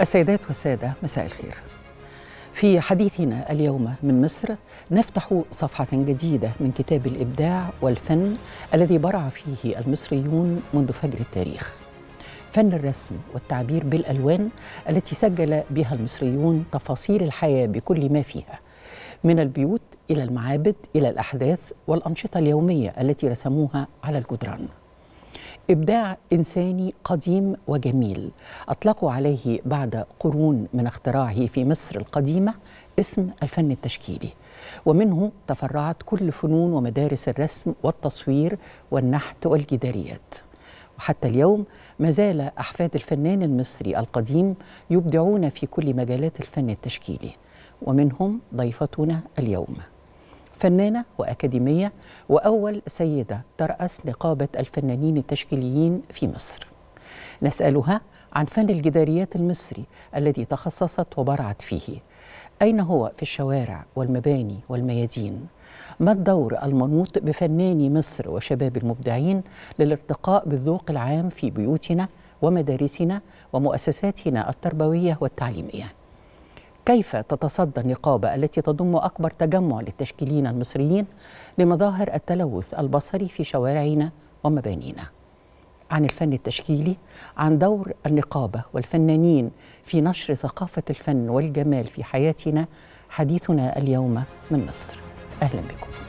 السيدات والسادة مساء الخير في حديثنا اليوم من مصر نفتح صفحة جديدة من كتاب الإبداع والفن الذي برع فيه المصريون منذ فجر التاريخ فن الرسم والتعبير بالألوان التي سجل بها المصريون تفاصيل الحياة بكل ما فيها من البيوت إلى المعابد إلى الأحداث والأنشطة اليومية التي رسموها على الجدران إبداع إنساني قديم وجميل أطلقوا عليه بعد قرون من اختراعه في مصر القديمة اسم الفن التشكيلي ومنه تفرعت كل فنون ومدارس الرسم والتصوير والنحت والجداريات وحتى اليوم ما زال أحفاد الفنان المصري القديم يبدعون في كل مجالات الفن التشكيلي ومنهم ضيفتنا اليوم فنانة وأكاديمية وأول سيدة ترأس نقابة الفنانين التشكيليين في مصر نسألها عن فن الجداريات المصري الذي تخصصت وبرعت فيه أين هو في الشوارع والمباني والميادين؟ ما الدور المنوط بفناني مصر وشباب المبدعين للارتقاء بالذوق العام في بيوتنا ومدارسنا ومؤسساتنا التربوية والتعليمية؟ كيف تتصدى النقابة التي تضم أكبر تجمع للتشكيلين المصريين لمظاهر التلوث البصري في شوارعنا ومبانينا عن الفن التشكيلي عن دور النقابة والفنانين في نشر ثقافة الفن والجمال في حياتنا حديثنا اليوم من مصر أهلا بكم